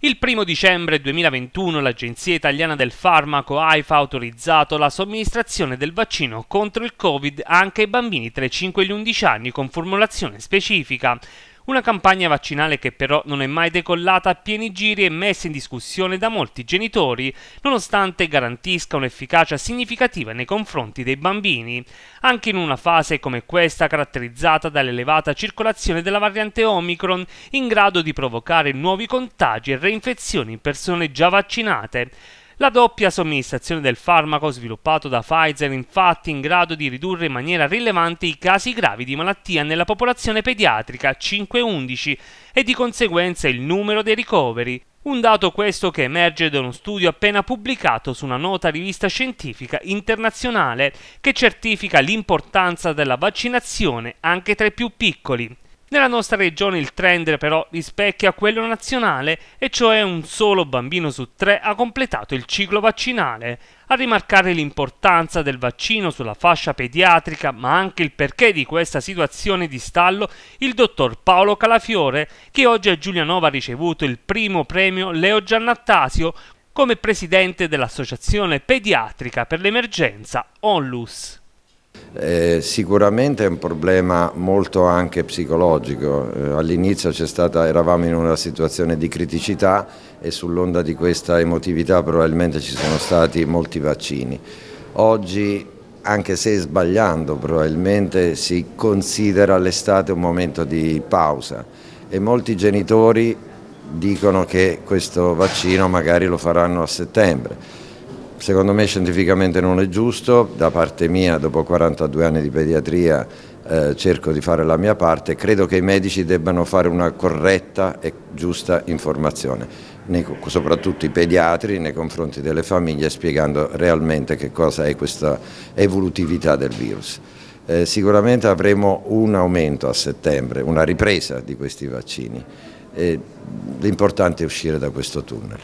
Il 1 dicembre 2021 l'Agenzia Italiana del Farmaco AIFA ha autorizzato la somministrazione del vaccino contro il Covid anche ai bambini tra i 5 e gli 11 anni con formulazione specifica. Una campagna vaccinale che però non è mai decollata a pieni giri e messa in discussione da molti genitori, nonostante garantisca un'efficacia significativa nei confronti dei bambini, anche in una fase come questa caratterizzata dall'elevata circolazione della variante Omicron, in grado di provocare nuovi contagi e reinfezioni in persone già vaccinate la doppia somministrazione del farmaco sviluppato da Pfizer è infatti in grado di ridurre in maniera rilevante i casi gravi di malattia nella popolazione pediatrica 5-11 e di conseguenza il numero dei ricoveri. Un dato questo che emerge da uno studio appena pubblicato su una nota rivista scientifica internazionale che certifica l'importanza della vaccinazione anche tra i più piccoli. Nella nostra regione il trend però rispecchia quello nazionale e cioè un solo bambino su tre ha completato il ciclo vaccinale. A rimarcare l'importanza del vaccino sulla fascia pediatrica ma anche il perché di questa situazione di stallo il dottor Paolo Calafiore che oggi a Giulianova ha ricevuto il primo premio Leo Giannattasio come presidente dell'associazione pediatrica per l'emergenza ONLUS. Eh, sicuramente è un problema molto anche psicologico, eh, all'inizio eravamo in una situazione di criticità e sull'onda di questa emotività probabilmente ci sono stati molti vaccini. Oggi, anche se sbagliando probabilmente, si considera l'estate un momento di pausa e molti genitori dicono che questo vaccino magari lo faranno a settembre Secondo me scientificamente non è giusto, da parte mia dopo 42 anni di pediatria eh, cerco di fare la mia parte, credo che i medici debbano fare una corretta e giusta informazione, nei, soprattutto i pediatri nei confronti delle famiglie spiegando realmente che cosa è questa evolutività del virus. Eh, sicuramente avremo un aumento a settembre, una ripresa di questi vaccini. Eh, l'importante è uscire da questo tunnel.